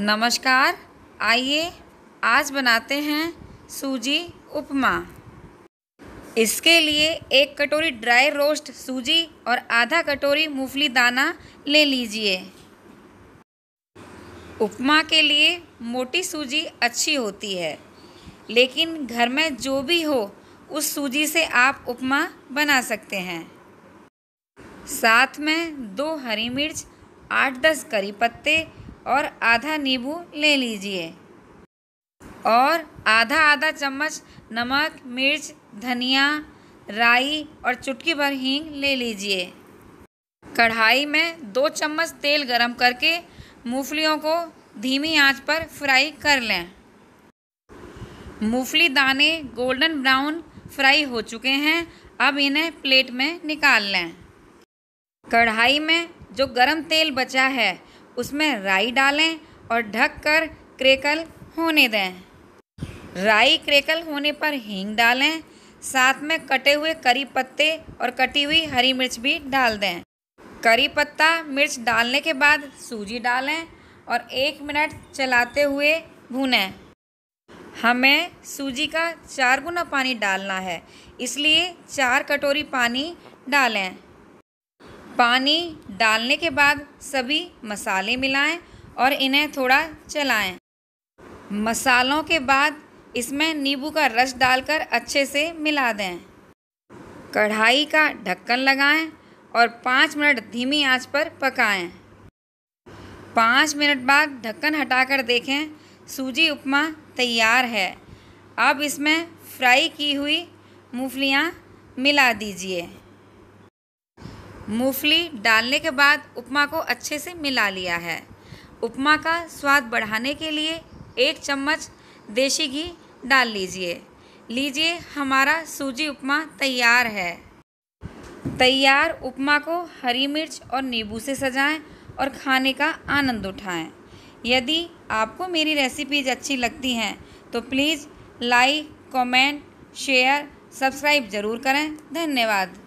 नमस्कार आइए आज बनाते हैं सूजी उपमा इसके लिए एक कटोरी ड्राई रोस्ट सूजी और आधा कटोरी मूंगफली दाना ले लीजिए उपमा के लिए मोटी सूजी अच्छी होती है लेकिन घर में जो भी हो उस सूजी से आप उपमा बना सकते हैं साथ में दो हरी मिर्च आठ दस करी पत्ते और आधा नींबू ले लीजिए और आधा आधा चम्मच नमक मिर्च धनिया राई और चुटकी भर हींग ले लीजिए कढ़ाई में दो चम्मच तेल गरम करके मूंगफलियों को धीमी आंच पर फ्राई कर लें मूंगफली दाने गोल्डन ब्राउन फ्राई हो चुके हैं अब इन्हें प्लेट में निकाल लें कढ़ाई में जो गरम तेल बचा है उसमें राई डालें और ढक कर क्रेकल होने दें राई क्रेकल होने पर हींग डालें साथ में कटे हुए करी पत्ते और कटी हुई हरी मिर्च भी डाल दें करी पत्ता मिर्च डालने के बाद सूजी डालें और एक मिनट चलाते हुए भूनें हमें सूजी का चार गुना पानी डालना है इसलिए चार कटोरी पानी डालें पानी डालने के बाद सभी मसाले मिलाएं और इन्हें थोड़ा चलाएं। मसालों के बाद इसमें नींबू का रस डालकर अच्छे से मिला दें कढ़ाई का ढक्कन लगाएं और पाँच मिनट धीमी आंच पर पकाएं। पाँच मिनट बाद ढक्कन हटाकर देखें सूजी उपमा तैयार है अब इसमें फ्राई की हुई मूँगफलियाँ मिला दीजिए मूंगफली डालने के बाद उपमा को अच्छे से मिला लिया है उपमा का स्वाद बढ़ाने के लिए एक चम्मच देसी घी डाल लीजिए लीजिए हमारा सूजी उपमा तैयार है तैयार उपमा को हरी मिर्च और नींबू से सजाएं और खाने का आनंद उठाएं। यदि आपको मेरी रेसिपीज अच्छी लगती हैं तो please like comment, share subscribe ज़रूर करें धन्यवाद